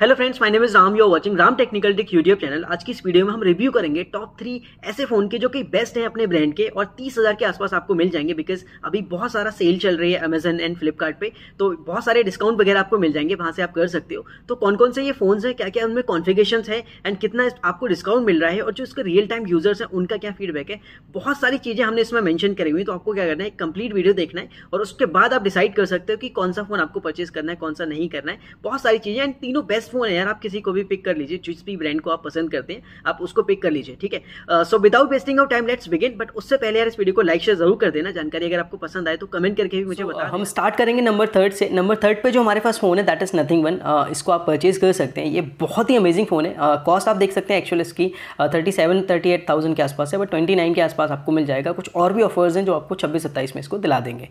hello friends my name is Ram you watching Ram technical tick YouTube channel आज की इस video में हम रिव्यू करेंगे टॉप थ्री ऐसे फोन के जो कि बेस्ट हैं अपने ब्रांड के और तीस हजार के आसपास आपको मिल जाएंगे बिकॉज अभी बहुत सारा सेल चल रही है अमेजन एंड फ्लिपकार्ट पे तो बहुत सारे डिस्काउंट वगैरह आपको मिल जाएंगे वहां से आप कर सकते हो तो कौन कौन से ये फोन है क्या क्या उनमें कॉन्फिगेशन है एंड कितना आपको डिस्काउंट मिल रहा है और जो उसके रियल टाइम यूजर्स हैं उनका क्या फीडबैक है बहुत सारी चीजें हमने इसमें मैंशन करी हुई तो आपको क्या करना है कंप्लीट वीडियो देखना है और उसके बाद आप डिसाइड कर सकते हो कि कौन सा फोन आपको परचेज करना है कौन सा नहीं करना है बहुत सारी चीजें एंड तीनों बेस्ट बेस्ट फ़ोन है यार आप किसी को भी पिक कर लीजिए जिस भी ब्रांड को आप पसंद करते हैं आप उसको पिक कर लीजिए ठीक है so without wasting of time let's begin but उससे पहले यार इस वीडियो को लाइक शेयर जरूर कर देना जानकारी अगर आपको पसंद आए तो कमेंट करके भी मुझे so, uh, हम स्टार्ट करेंगे नंबर थर्ड से नंबर थर्ड पर जो हमारे पास फ़ोन है दैट इज़ नथिंग वन इसको आप परचेज कर सकते हैं ये बहुत ही अमेजिंग फ़ोन है कॉस्ट uh, आप देख सकते हैं एक्चुअल इसकी thirty seven thirty eight thousand के आसपास है बट ट्वेंटी नाइन के आसपास आपको मिल जाएगा कुछ और भी ऑफर्स हैं जो आपको छब्बीस सत्ताईस में इसको दिला देंगे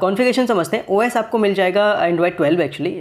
कॉन्फिगेशन uh, समझते हैं ओ आपको मिल जाएगा एंड्रॉइड ट्वेल्व एक्चुअली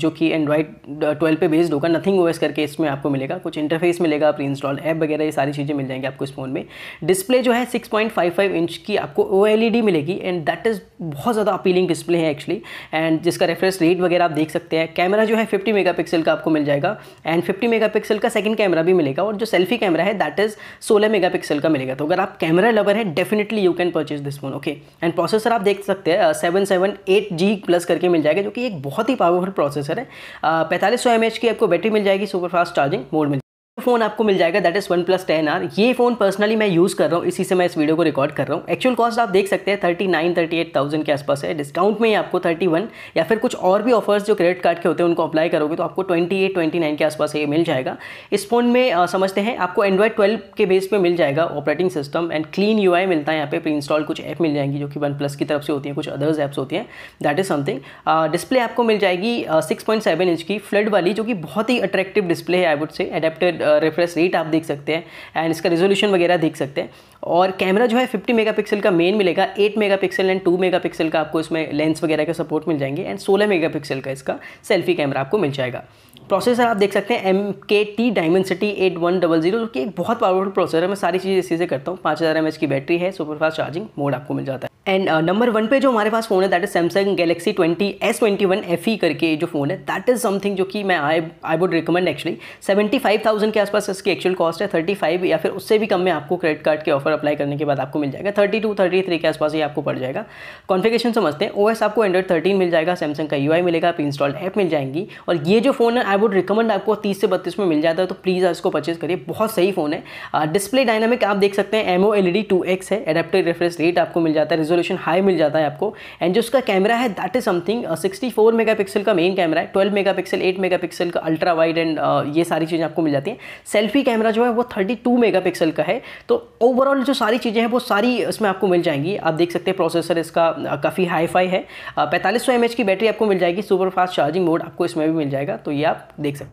जो कि एंड्रॉइड ट्वेल्व पे बेस्ड होगा नथिंग ओएस करके इसमें आपको मिलेगा कुछ इंटरफेस मिलेगा प्री इंस्टॉल ऐप वगैरह ये सारी चीज़ें मिल जाएंगी आपको इस फ़ोन में डिस्प्ले जो है 6.55 इंच की आपको ओ e मिलेगी एंड दैट इज़ बहुत ज़्यादा अपीलिंग डिस्प्ले है एक्चुअली एंड जिसका रेफरेंस रेट वगैरह आप देख सकते हैं कैमरा जो है फिफ्टी मेगा का आपको मिल जाएगा एंड फिफ्टी मेगा का सेकेंड कैमरा भी मिलेगा और जो सेल्फी कैमरा है दैट इज़ सोलह मेगा का मिलेगा तो अगर आप कैमरा लवर है definitely you can purchase this phone okay and processor आप देख सकते हैं seven seven eight G plus करके मिल जाएगा जो कि एक बहुत ही पावरफुल प्रोसेसर है uh, पैंतालीस सौ एम एच की आपको बैटरी मिल जाएगी सुपर फास्ट चार्जिंग मोड में फ़ोन आपको मिल जाएगा that is OnePlus ten R ये फ़ोन पर्सनली मैं यूज़ कर रहा हूँ इसी से मैं इस वीडियो को रिकॉर्ड कर रहा हूँ एक्चुअल कॉस्ट आप देख सकते हैं thirty nine thirty eight thousand के आसपास है डिस्काउंट में ही आपको थर्टी वन या फिर कुछ और भी ऑफर्स जो क्रेडिट कार्ड के होते हैं उनको अप्लाई करोगे तो आपको ट्वेंटी एट ट्वेंटी नाइन के आसपास ये मिल जाएगा इस फ़ोन में आ, समझते हैं आपको एंड्रॉयड ट्वेल्व के बेस पर मिल जाएगा operating system and clean you मिलता है यहाँ पे प्री इंस्टॉल कुछ ऐप मिल जाएंगी जो कि वन प्लस की तरफ से होती है कुछ अदर्स ऐप्स होती हैं दैट इज़ समथिंग डिस्प्ले आपको मिल जाएगी सिक्स पॉइंट सेवन इंच की फ्लड वाली जो कि बहुत ही अट्रैक्टिव डिस्प्ले है I would say adapted refresh rate आप देख सकते हैं एंड इसका रिजोल्यूशन वगैरह देख सकते हैं और कैमरा जो है 50 मेगापिक्सल का मेन मिलेगा 8 मेगापिक्सल एंड 2 मेगापिक्सल का आपको इसमें लेंस वगैरह का सपोर्ट मिल जाएंगे एंड 16 मेगापिक्सल का इसका सेल्फी कैमरा आपको मिल जाएगा प्रोसेसर आप देख सकते हैं M K T city eight one double zero जो कि एक बहुत पावरफुल प्रोसेसर है मैं सारी चीज़ें इसी से करता हूँ पाँच हज़ार एम एच की बैटरी है सुपरफास्ट चार्जिंग मोड आपको मिल जाता है एंड नंबर वन पे जो हमारे पास फ़ोन है that is Samsung Galaxy twenty S twenty one F E करके जो फ़ोन है दैट इज़ समथिंग जो कि मैं I I would recommend actually seventy five thousand के आसपास इसकी एक्चुअल कॉस्ट है थर्टी फाइव या फिर उससे भी कम में आपको क्रेडिट कार्ड के ऑफर अप्लाई करने के बाद आपको मिल जाएगा थर्टी टू थर्टी थ्री के आसपास ही आपको पड़ जाएगा कॉन्फिगेशन समझते हैं ओ एस आपको एंड्रॉइड थर्टीन मिल जाएगा सैमसंग का यू आई मिलेगा आप इंस्टॉल्ड ऐप मिल जाएंगी और ये जो फ़ोन है आई वुड रिकमेंड आपको तीस से बत्तीस में मिल जाता है तो प्लीज़ आप इसको परचेज करिए बहुत सही फ़ोन है डिस्प्ले uh, डायनामिक आप देख सकते हैं M O L E D two X है एडेप्टिव रेफरेंस रेट आपको मिल जाता है रेजोल्यूशन हाई मिल जाता है आपको एंड जो उसका कैमरा है that is something sixty four mega pixel का मेन कैमरा है twelve mega pixel eight mega pixel का अल्ट्रा वाइड एंड ये सारी चीज़ें आपको मिल जाती हैं सेल्फी कैमरा जो है वो थर्टी टू मेगा पिक्सल का है तो ओवरऑल जो सारी चीज़ें हैं वो सारी इसमें आपको मिल जाएंगी आप देख सकते हैं प्रोसेसर इसका uh, काफ़ी हाई फाई है uh, पैंतालीस सौ एम एच की बैटरी आपको मिल जाएगी सुपर फास्ट चार्जिंग मोड आपको इसमें भी मिल जाएगा तो ये आप देख सकते हैं